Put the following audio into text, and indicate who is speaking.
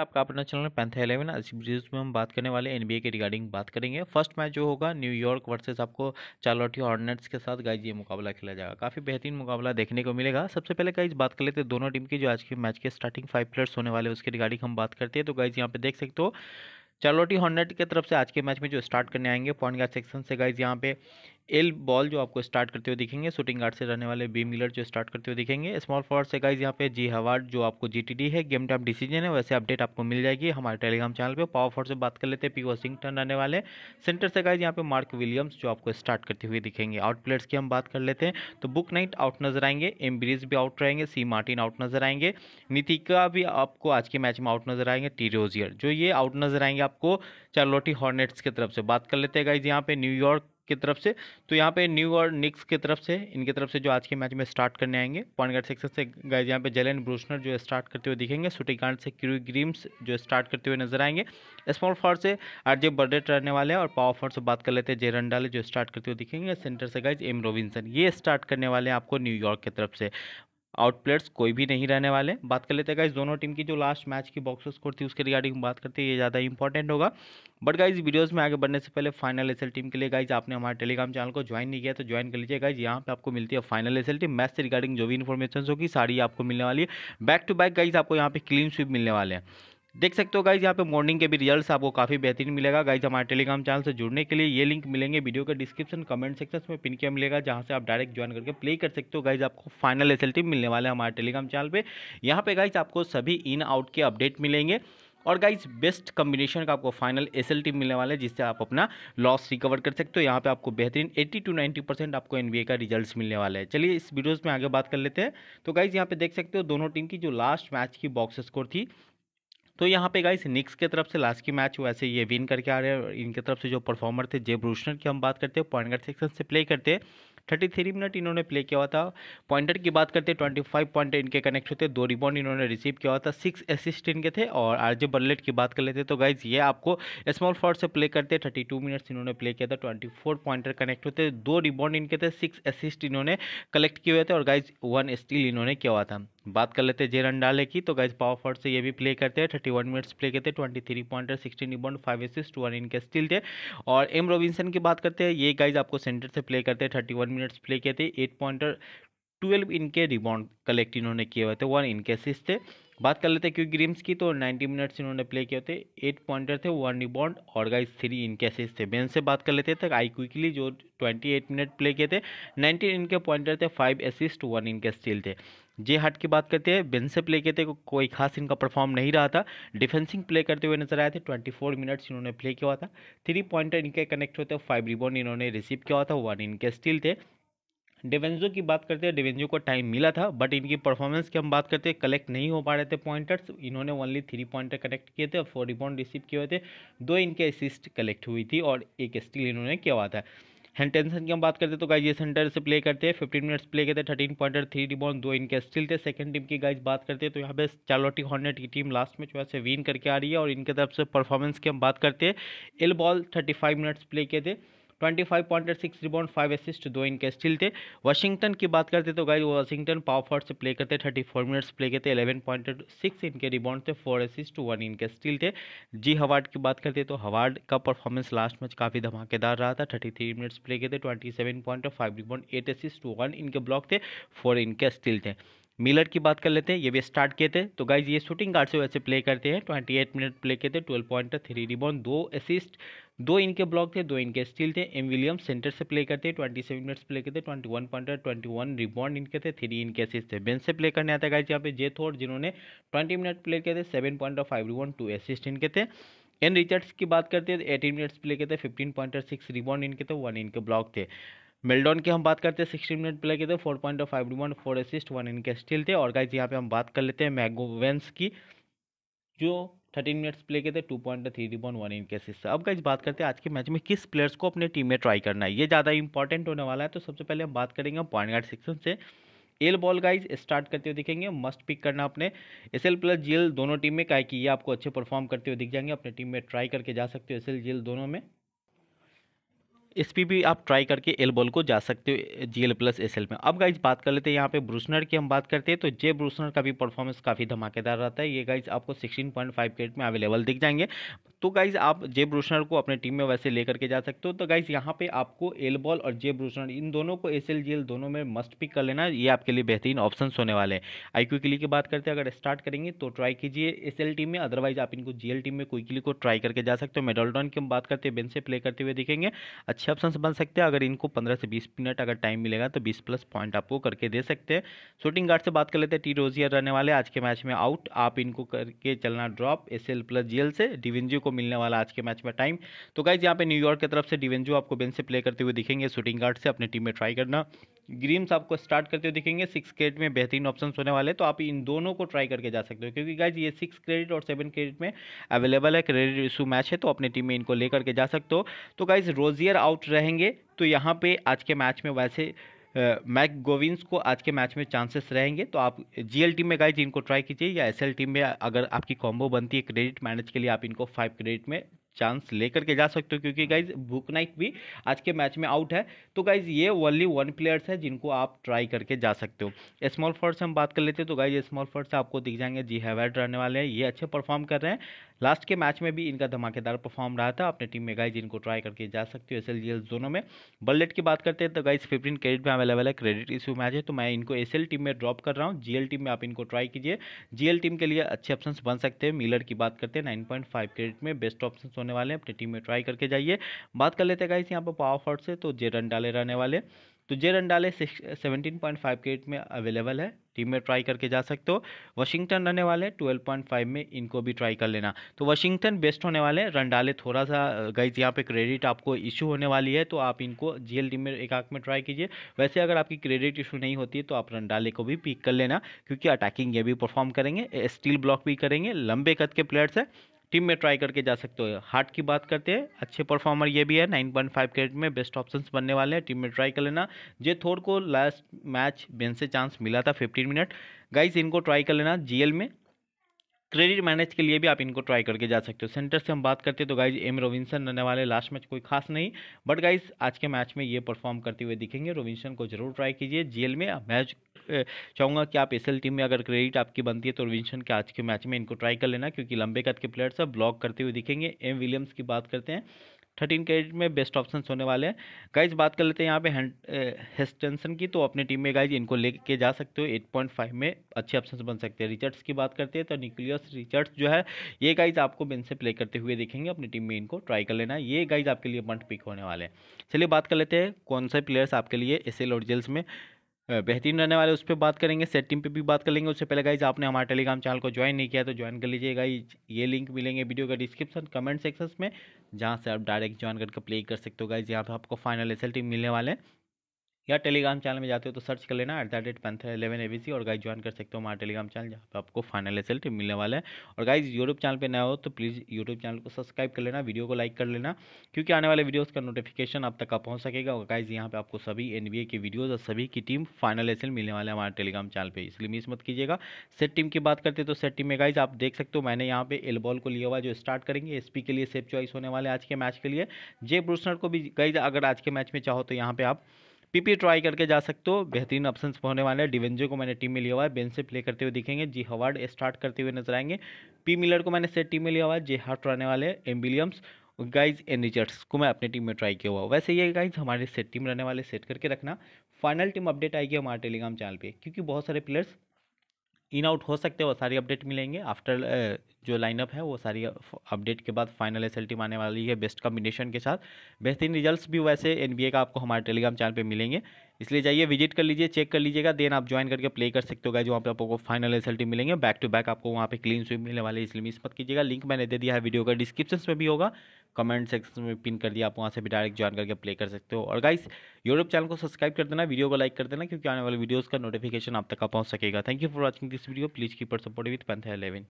Speaker 1: आपका अपना चैनल पैंथा इलेवन इस वीडियोस में हम बात करने वाले एनबीए के रिगार्डिंग बात करेंगे फर्स्ट मैच जो होगा न्यूयॉर्क वर्सेस आपको चार्लोटी हॉर्नेट्स के साथ गाइज ये मुकाबला खेला जाएगा काफ़ी बेहतरीन मुकाबला देखने को मिलेगा सबसे पहले गाइज बात कर लेते हैं दोनों टीम की जो आज के मैच के स्टार्टिंग फाइव प्लेयर्स होने वाले उसके रिगार्डिंग हम बात करते हैं तो गाइज यहाँ पे देख सकते हो चार्लोटी हॉर्नेट की तरफ से आज के मैच में जो स्टार्ट करने आएंगे पॉइंट गार्ड सेक्शन से गाइज यहाँ पे एल बॉल जो आपको स्टार्ट करते हुए दिखेंगे शूटिंग गार्ड से रहने वाले बी मिलर जो स्टार्ट करते हुए दिखेंगे स्मॉल फॉरवर्ड से गाइज यहाँ पे जी हवार्ड जो आपको जीटीडी है गेम टाइम डिसीजन है वैसे अपडेट आपको मिल जाएगी हमारे टेलीग्राम चैनल पर पावर फॉर से बात कर लेते हैं पी वॉशिंगटन रहने वाले सेंटर से गाइज यहाँ पे मार्क विलियम्स जो आपको स्टार्ट करते हुए दिखेंगे आउट प्लेयर्स की हम बात कर लेते हैं तो बुक नाइट आउट नजर आएंगे एम ब्रिज भी आउट रहेंगे सी मार्टिन आउट नजर आएंगे नितिका भी आपको आज के मैच में आउट नजर आएंगे टी रोजियर जो ये आउट नजर आएंगे आपको चार्लोटी हॉर्नेट्स की तरफ से बात कर लेते हैं गाइज यहाँ पे न्यूयॉर्क की तरफ से तो यहाँ पे न्यू और निक्स की तरफ से इनकी तरफ से जो आज के मैच में स्टार्ट करने आएंगे पॉइंट गार्ड सेक्शन से गाइज यहाँ पे जेलन ब्रूसनर जो स्टार्ट करते हुए दिखेंगे सुटी गार्ड से क्यू ग्रीम्स जो स्टार्ट करते हुए नजर आएंगे स्मॉल फॉर से आरजे बर्डेट रहने वाले हैं और पावर फॉर से बात कर लेते हैं जेरन डाले जो स्टार्ट करते हुए दिखेंगे सेंटर से गाइज एम रोविंसन ये स्टार्ट करने वाले हैं आपको न्यूयॉर्क की तरफ से आउट प्लेयर्स कोई भी नहीं रहने वाले बात कर लेते हैं गाइज दोनों टीम की जो लास्ट मैच की बॉक्स स्कोर थी उसके रिगार्डिंग बात करते हैं ये ज़्यादा इंपॉर्टेंट होगा बट गाइज वीडियोस में आगे बढ़ने से पहले फाइनल एसएल टीम के लिए गाइज आपने हमारे टेलीग्राम चैनल को ज्वाइन नहीं किया तो ज्वाइन कर लीजिए गाइज यहाँ पे आपको मिलती है फाइनल एस टीम मैच से रिगार्डिंग जो भी इन्फॉर्मेशन होगी सारी आपको मिलने वाली है बैक टू बैक गाइज आपको यहाँ पर क्लीन स्वीप मिलने वाले हैं देख सकते हो गाइज यहाँ पे मॉर्निंग के भी रिजल्ट्स आपको काफ़ी बेहतरीन मिलेगा गाइज हमारे टेलीग्राम चैनल से जुड़ने के लिए ये लिंक मिलेंगे वीडियो के डिस्क्रिप्शन कमेंट सेक्शन में पिन किया मिलेगा जहाँ से आप डायरेक्ट ज्वाइन करके प्ले कर सकते हो गाइज आपको फाइनल एस मिलने वाले हैं हमारे टेलीग्राम चैनल पर यहाँ पर गाइज आपको सभी इन आउट के अपडेट मिलेंगे और गाइज बेस्ट कम्बिनेशन का आपको फाइनल एस मिलने वाला है जिससे आप अपना लॉस रिकवर कर सकते हो यहाँ पे आपको बेहतरीन 80 टू 90 परसेंट आपको एन का रिजल्ट्स मिलने वाला है चलिए इस वीडियोस में आगे बात कर लेते हैं तो गाइज यहाँ पे देख सकते हो दोनों टीम की जो लास्ट मैच की बॉक्स स्कोर थी तो यहाँ पे गाइस निक्स के तरफ से लास्ट की मैच वैसे ये विन करके आ रहे हैं इनके तरफ से जो परफॉर्मर थे जे ब्रूशनर की हम बात करते हैं पॉइंट गार्ड सेक्शन से प्ले करते हैं थर्टी थ्री मिनट इन्होंने प्ले किया हुआ था पॉइंटर की बात करते हैं ट्वेंटी फाइव पॉइंट इनके कनेक्ट होते दो रिबॉन्ड इन्होंने रिसीव किया हुआ था सिक्स असिस्ट इनके थे और आरजे बर्लेट की बात कर लेते तो गाइज ये आपको स्मॉल फॉर्ड से प्ले करते थर्टी टू मिनट्स इन्होंने प्ले किया था ट्वेंटी फोर पॉइंटर कनेक्ट होते दो रिबॉन्ड इनके थे सिक्स असिस्ट इन्होंने कलेक्ट किए हुए थे और गाइज वन स्टील इन्होंने किया हुआ था बात कर लेते हैं जे डाले की तो गाइज पावर फॉर्ड से ये भी प्ले करते हैं थर्टी वन मिनट्स प्ले करते twenty three pointer sixteen rebound five assist one इनके स्टील थे और एम रोबिनसन की बात करते हैं ये गाइज आपको सेंटर से प्ले करते हैं थर्टी वन मिनट्स प्ले किए थे एट पॉइंटर ट्वेल्व इनके रिबाउंड कलेक्ट इन्होंने किए हुए थे वन इनके असिस्ट थे बात कर लेते हैं क्विक ग्रीम्स की तो 90 मिनट्स इन्होंने प्ले किए थे एट पॉइंटर थे वन रिबॉन्ड और गाइस थ्री इनके असिस्ट थे बेन से बात कर लेते थे आई क्विकली जो 28 मिनट प्ले किए थे 19 इनके पॉइंटर थे फाइव असिस्ट वन इनके स्टील थे जे हट की बात करते हैं बेन से प्ले किए थे को, कोई खास इनका परफॉर्म नहीं रहा था डिफेंसिंग प्ले करते हुए नजर आए थे ट्वेंटी मिनट्स इन्होंने प्ले किया था थ्री पॉइंटर इनके कनेक्ट होते फाइव रिबॉन्ड इन्होंने रिसीव किया था वन इनके स्टील थे डिवेंजो की बात करते हैं डिवेंजो को टाइम मिला था बट इनकी परफॉर्मेंस की हम बात करते हैं कलेक्ट नहीं हो पा रहे थे पॉइंटर्स इन्होंने ओनली थ्री पॉइंटर कलेक्ट किए थे और फोर रिबाउंड रिसीव किए हुए थे दो इनके असिस्ट कलेक्ट हुई थी और एक स्टिल इन्होंने किया हुआ था हेंटेंसन की हम बात करते हैं तो गाइज ये सेंटर से प्ले करते हैं फिफ्टीन मिनट्स प्ले करते हैं थर्टीन पॉइंटर थ्री रिबॉन दो इनके स्टिल थे सेकंड टीम की गाइज बात करते हैं तो यहाँ पे चार्लोटी हॉर्नेट की टीम लास्ट में जो है से विन करके आ रही है और इनके तरफ से परफॉर्मेंस की हम बात करते हैं L Ball thirty five minutes play किए थे twenty five point six rebound five assist दो इनके स्टिल थे वाशिंगटन की बात करते तो गाइज वाशिंगटन पावर फॉर्ड से प्ले करते थर्टी फोर मिनट्स प्ले करते एलेवन पॉइंट सिक्स इनके रिबाउंड थे फोर असिस्ट वन इनके स्टिल थे जी हवार्ड की बात करते तो हवार्ड का परफॉर्मेंस लास्ट मैच काफ़ी धमाकेदार रहा था थर्टी थ्री मिनट्स प्ले करते twenty seven point five rebound eight assist one इनके ब्लॉक थे फोर इनके स्टिल थे मिलर की बात कर लेते हैं ये भी स्टार्ट किए थे तो गाइज ये शूटिंग गार्ड से वैसे प्ले करते हैं ट्वेंटी एट मिनट प्ले किए थे ट्वेल्व पॉइंट थ्री रिबॉन दो असिस्ट दो इनके ब्लॉक थे दो इनके स्टील थे एम विलियम सेंटर से प्ले करते हैं ट्वेंटी सेवन मिनट्स प्ले करते twenty one point twenty one rebound इनके थे थ्री इनके असिस्ट थे बेंच से प्ले करने आता गाइज यहाँ पे जे थोर जिन्होंने ट्वेंटी मिनट प्ले किए थे seven point five rebound two assist इनके थे एन रिचर्ड्स की बात करते हैं तो एटीन मिनट्स प्ले किए थे फिफ्टीन पॉइंट सिक्स रिबॉन्ड इनके थे वन इनके ब्लॉक थे मेल्डॉन की हम बात करते हैं सिक्सटी मिनट प्ले के थे four point five one four assist one इनके स्टिल थे और गाइज यहाँ पे हम बात कर लेते हैं मैगोवेंस की जो थर्टीन मिनट्स प्ले के थे two point three rebound one इनके असिस्ट अब गाइज बात करते हैं आज के मैच में किस प्लेयर्स को अपने टीम में ट्राई करना है ये ज़्यादा इंपॉर्टेंट होने वाला है तो सबसे पहले हम बात करेंगे पॉइंट गार्ड सेक्शन से एल बॉल गाइज स्टार्ट करते हुए दिखेंगे मस्ट पिक करना अपने एस एल प्लस जी दोनों टीम में क्या कि ये आपको अच्छे परफॉर्म करते हुए दिख जाएंगे अपने टीम में ट्राई करके जा सकते हो एस एल दोनों में इस पर भी आप ट्राई करके एल बॉल को जा सकते हो G L plus S L में अब गाइज बात कर लेते हैं यहाँ पे ब्रूसनर की हम बात करते हैं तो जे ब्रूसनर का भी परफॉर्मेंस काफ़ी धमाकेदार रहता है ये गाइज आपको 16.5 पॉइंट फाइव में अवेलेबल दिख जाएंगे तो गाइज आप जे ब्रूशनर को अपने टीम में वैसे लेकर के जा सकते हो तो गाइज यहाँ पे आपको एल बॉल और जे ब्रूशनर इन दोनों को एस एल दोनों में मस्ट पिक कर लेना ये आपके लिए बेहतरीन ऑप्शन होने वाले हैं आई क्यू किली की बात करते हैं अगर स्टार्ट करेंगे तो ट्राई कीजिए एस टीम में अदरवाइज आप इनको जी टीम में कोई किली को ट्राई करके जा सकते हो मेडोल्टन की हम बात करते हैं बेन से प्ले करते हुए दिखेंगे अच्छे ऑप्शन बन सकते हैं अगर इनको पंद्रह से बीस मिनट अगर टाइम मिलेगा तो बीस प्लस पॉइंट आपको करके दे सकते हैं शूटिंग गार्ड से बात कर लेते हैं टी रोजियर रहने वाले आज के मैच में आउट आप इनको करके चलना ड्रॉप एस प्लस जी से डिविंजी को आपको मिलने वाला आज के मैच में टाइम तो गाइज यहाँ पे न्यूयॉर्क की तरफ से डिवेंजो आपको बेंच से प्ले करते हुए दिखेंगे शूटिंग गार्ड से अपनी टीम में ट्राई करना ग्रीम्स आपको स्टार्ट करते हुए दिखेंगे सिक्स क्रेडिट में बेहतरीन ऑप्शन होने वाले तो आप इन दोनों को ट्राई करके जा सकते हो क्योंकि गाइज ये सिक्स क्रेडिट और सेवन क्रेडिट में अवेलेबल है क्रेडिट इशू मैच है तो अपनी टीम में इनको लेकर के जा सकते हो तो गाइज रोजियर आउट रहेंगे तो यहाँ पे आज के मैच में वैसे मैक गोविंस को आज के मैच में चांसेस रहेंगे तो आप जीएल टीम में गाइज इनको ट्राई कीजिए या एसएल टीम में अगर आपकी कॉम्बो बनती है क्रेडिट मैनेज के लिए आप इनको फाइव क्रेडिट में चांस लेकर के जा सकते हो क्योंकि गाइज बुक नाइट भी आज के मैच में आउट है तो गाइज ये ओनली वन प्लेयर्स है जिनको आप ट्राई करके जा सकते हो स्मॉल से हम बात कर लेते हैं तो गाइज स्मॉल से आपको दिख जाएंगे जी हैवेड रहने वाले हैं ये अच्छे परफॉर्म कर रहे हैं लास्ट के मैच में भी इनका धमाकेदार परफॉर्म रहा था अपने टीम में गाइज इनको ट्राई करके जा सकते हो एस जोनों में बल्लेट की बात करते हैं तो गाइज फिफ्टीन क्रेडिट में अवेलेबल है क्रेडिट इश्यू मैच है तो मैं इनको एस टीम में ड्रॉप कर रहा हूँ जीएल टीम में आप इनको ट्राई कीजिए जीएल टीम के लिए अच्छे ऑप्शन बन सकते हैं मिलर की बात करते हैं नाइन क्रेडिट में बेस्ट ऑप्शन होने वाले हैं अपनी टीम में ट्राई करके जाइए बात कर लेते हैं गाइस यहाँ पर पावर फॉर्ड से तो जे रन डाले रहने वाले तो जे रन डाले six seventeen point five credit में अवेलेबल है टीम में ट्राई करके जा सकते हो वाशिंगटन रहने वाले ट्वेल्व पॉइंट फाइव में इनको भी ट्राई कर लेना तो वाशिंगटन बेस्ट होने वाले रन डाले थोड़ा सा गई यहाँ पे क्रेडिट आपको इशू होने वाली है तो आप इनको जीएल टीम में एक आंख में ट्राई कीजिए वैसे अगर आपकी क्रेडिट इशू नहीं होती है तो आप डाले को भी पिक कर लेना क्योंकि अटैकिंग ये भी परफॉर्म करेंगे स्टील ब्लॉक भी करेंगे लंबे कद के प्लेयर्स है टीम में ट्राई करके जा सकते हो हार्ट की बात करते हैं अच्छे परफॉर्मर ये भी है 9.5 पॉइंट क्रेडिट में बेस्ट ऑप्शंस बनने वाले हैं टीम में ट्राई कर लेना जे थोड़ को लास्ट मैच बेन से चांस मिला था फिफ्टी फिफ्टीन मिनट गाइस इनको ट्राई कर लेना जीएल में क्रेडिट मैनेज के लिए भी आप इनको ट्राई करके जा सकते हो सेंटर से हम बात करते हैं तो गाइज एम रोविंसन रहने वाले लास्ट मैच कोई खास नहीं बट गाइज आज के मैच में ये परफॉर्म करते हुए दिखेंगे रोविंसन को जरूर ट्राई कीजिए जीएल में मैच चाहूँगा कि आप एस टीम में अगर क्रेडिट आपकी बनती है तो रोविंसन के आज के मैच में इनको ट्राई कर लेना क्योंकि लंबे कद के प्लेयर्स अब ब्लॉक करते हुए दिखेंगे एम विलियम्स की बात करते हैं थर्टीन कैरेट में बेस्ट ऑप्शन होने वाले हैं गाइज बात कर लेते हैं यहाँ पे हेस्टेंसन की तो अपनी टीम में गाइज इनको लेके जा सकते हो 8.5 में अच्छे ऑप्शन बन सकते हैं रिचर्ड्स की बात करते हैं तो न्यूक्लियस रिचर्ड्स जो है ये गाइज आपको बेंच से प्ले करते हुए देखेंगे अपनी टीम में इनको ट्राई कर लेना ये गाइज आपके लिए मंट पिक होने वाले हैं चलिए बात कर लेते हैं कौन से प्लेयर्स आपके लिए एस एल और जेल्स में बेहतरीन रहने वाले उस पर बात करेंगे सेट टीम पे भी बात कर लेंगे उससे पहले गाइज आपने हमारे टेलीग्राम चैनल को ज्वाइन नहीं किया तो ज्वाइन कर लीजिए गाइज ये लिंक मिलेंगे वीडियो का डिस्क्रिप्शन कमेंट सेक्शन में जहाँ से आप डायरेक्ट ज्वाइन करके प्ले कर सकते हो गाइज यहाँ पर आपको फाइनल एस मिलने वाले हैं या टेलीग्राम चैनल में जाते हो तो सर्च कर लेना at the date panther eleven A और गाइज ज्वाइन कर सकते हो हमारा टेलीग्राम चैनल जहाँ पर आपको फाइनल रिजल्ट मिलने वाला है और गाइज यूट्यूब चैनल पर नया हो तो प्लीज़ यूट्यूब चैनल को सब्सक्राइब कर लेना वीडियो को लाइक कर लेना क्योंकि आने वाले वीडियोज़ का नोटिफिकेशन आप तक पहुँच सकेगा और गाइज यहाँ पर आपको सभी एन की वीडियोज़ और सभी की टीम फाइनल रिजल्ट मिलने वाले हमारे टेलीग्राम चैनल पर इसलिए मिस मत कीजिएगा सेट टीम की बात करते तो सेट टीम में गाइज आप देख सकते हो मैंने यहाँ पे एल बॉल को लिया हुआ जो स्टार्ट करेंगे पी के लिए सेफ चॉइस होने वाले आज के मैच के लिए जे ब्रूसनर को भी गाइज अगर आज के मैच में चाहो तो यहाँ पे आप पीपी ट्राई करके जा सकते हो बेहतरीन ऑप्शन होने वाले हैं डिवेंजो को मैंने टीम में लिया हुआ है बेंच से प्ले करते हुए दिखेंगे जी हवार्ड स्टार्ट करते हुए नजर आएंगे पी मिलर को मैंने सेट टीम में लिया हुआ है जे हार्ट रहने वाले M Williams guys and Richards को मैं अपनी टीम में ट्राई किया हुआ वैसे ये गाइज हमारे सेट टीम रहने वाले सेट करके रखना फाइनल टीम अपडेट आएगी हमारे टेलीग्राम चैनल पर क्योंकि बहुत सारे प्लेयर्स इन आउट हो सकते हैं वो सारी अपडेट मिलेंगे आफ्टर जो लाइनअप है वो सारी अपडेट के बाद फाइनल एस आने वाली है बेस्ट कॉम्बिनेशन के साथ बेहतरीन रिजल्ट भी वैसे एन का आपको हमारे टेलीग्राम चैनल पर मिलेंगे इसलिए जाइए विजिट कर लीजिए चेक कर लीजिएगा देन आप ज्वाइन करके प्ले कर सकते हो गए जो पे आपको फाइनल एस मिलेंगे बैक टू बैक आपको वहाँ पे क्लीन स्विप मिलने वाले इसलिए मिस मत कीजिएगा लिंक मैंने दे दिया है वीडियो का डिस्क्रिप्शन में भी होगा कमेंट सेक्शन में पिन कर दिया आप वहाँ से भी डायरेक्ट ज्वाइन करके प्ले कर सकते हो और गाइस यूट्यूब चैनल को सब्सक्राइब कर देना वीडियो को लाइक कर देना क्योंकि आने वाले वीडियोज़ का नोटिफिकेशन आप तक पहुँच सकेगा thank you for watching this video please keep our support with panther eleven